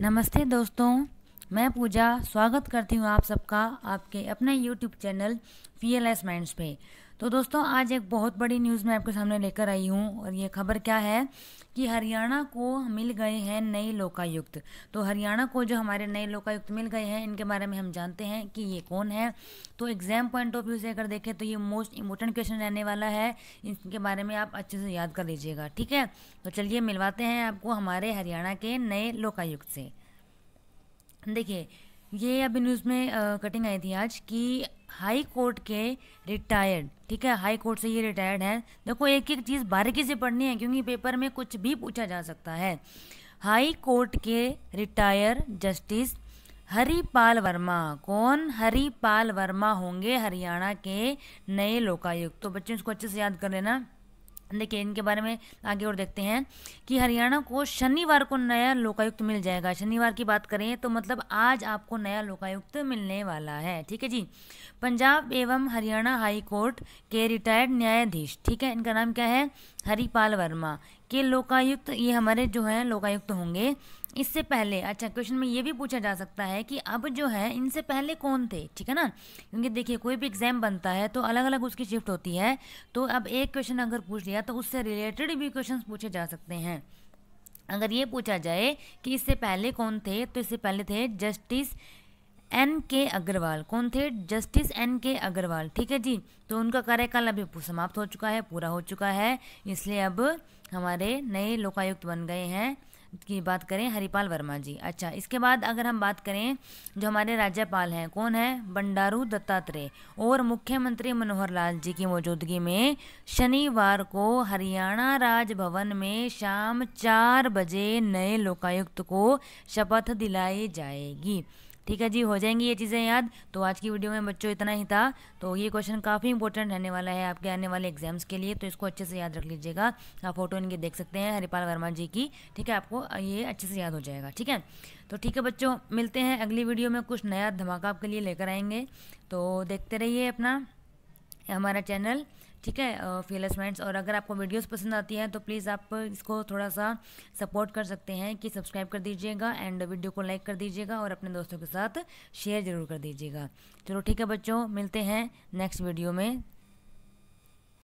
नमस्ते दोस्तों मैं पूजा स्वागत करती हूँ आप सबका आपके अपने YouTube channel P L S minds पे तो दोस्तों आज एक बहुत बड़ी न्यूज़ मैं आपके सामने लेकर आई हूँ और ये खबर क्या है कि हरियाणा को मिल गए हैं नए लोकायुक्त तो हरियाणा को जो हमारे नए लोकायुक्त मिल गए हैं इनके बारे में हम जानते हैं कि ये कौन है तो एग्ज़ाम पॉइंट ऑफ व्यू से अगर देखें तो ये मोस्ट इंपॉर्टेंट क्वेश्चन रहने वाला है इनके बारे में आप अच्छे से याद कर लीजिएगा ठीक है तो चलिए मिलवाते हैं आपको हमारे हरियाणा के नए लोकायुक्त से देखिए ये अभी न्यूज़ में कटिंग आई थी आज कि हाई कोर्ट के रिटायर्ड ठीक है हाई कोर्ट से ये रिटायर्ड है देखो एक एक चीज़ बारीकी से पढ़नी है क्योंकि पेपर में कुछ भी पूछा जा सकता है हाई कोर्ट के रिटायर जस्टिस हरिपाल वर्मा कौन हरिपाल वर्मा होंगे हरियाणा के नए लोकायुक्त तो बच्चे इसको अच्छे से याद कर लेना देखिए इनके बारे में आगे और देखते हैं कि हरियाणा को शनिवार को नया लोकायुक्त मिल जाएगा शनिवार की बात करें तो मतलब आज आपको नया लोकायुक्त मिलने वाला है ठीक है जी पंजाब एवं हरियाणा हाई कोर्ट के रिटायर्ड न्यायाधीश ठीक है इनका नाम क्या है हरिपाल वर्मा के लोकायुक्त ये हमारे जो हैं लोकायुक्त होंगे इससे पहले अच्छा क्वेश्चन में ये भी पूछा जा सकता है कि अब जो है इनसे पहले कौन थे ठीक है ना क्योंकि देखिए कोई भी एग्जाम बनता है तो अलग अलग उसकी शिफ्ट होती है तो अब एक क्वेश्चन अगर पूछ लिया या तो उससे रिलेटेड भी क्वेश्चन पूछे जा सकते हैं अगर ये पूछा जाए कि इससे पहले कौन थे तो इससे पहले थे जस्टिस एन के अग्रवाल कौन थे जस्टिस एन के अग्रवाल ठीक है जी तो उनका कार्यकाल अभी समाप्त हो चुका है पूरा हो चुका है इसलिए अब हमारे नए लोकायुक्त बन गए हैं की बात करें हरिपाल वर्मा जी अच्छा इसके बाद अगर हम बात करें जो हमारे राज्यपाल हैं कौन है बंडारू दत्तात्रेय और मुख्यमंत्री मनोहर लाल जी की मौजूदगी में शनिवार को हरियाणा राजभवन में शाम चार बजे नए लोकायुक्त को शपथ दिलाई जाएगी ठीक है जी हो जाएंगी ये चीज़ें याद तो आज की वीडियो में बच्चों इतना ही था तो ये क्वेश्चन काफ़ी इंपॉर्टेंट रहने वाला है आपके आने वाले एग्जाम्स के लिए तो इसको अच्छे से याद रख लीजिएगा आप फोटो इनके देख सकते हैं हरिपाल वर्मा जी की ठीक है आपको ये अच्छे से याद हो जाएगा ठीक है तो ठीक है बच्चों मिलते हैं अगली वीडियो में कुछ नया धमाका आपके लिए लेकर आएंगे तो देखते रहिए अपना हमारा चैनल ठीक है फेलस फ्रेंड्स और अगर आपको वीडियोस पसंद आती हैं तो प्लीज़ आप इसको थोड़ा सा सपोर्ट कर सकते हैं कि सब्सक्राइब कर दीजिएगा एंड वीडियो को लाइक कर दीजिएगा और अपने दोस्तों के साथ शेयर ज़रूर कर दीजिएगा चलो ठीक है बच्चों मिलते हैं नेक्स्ट वीडियो में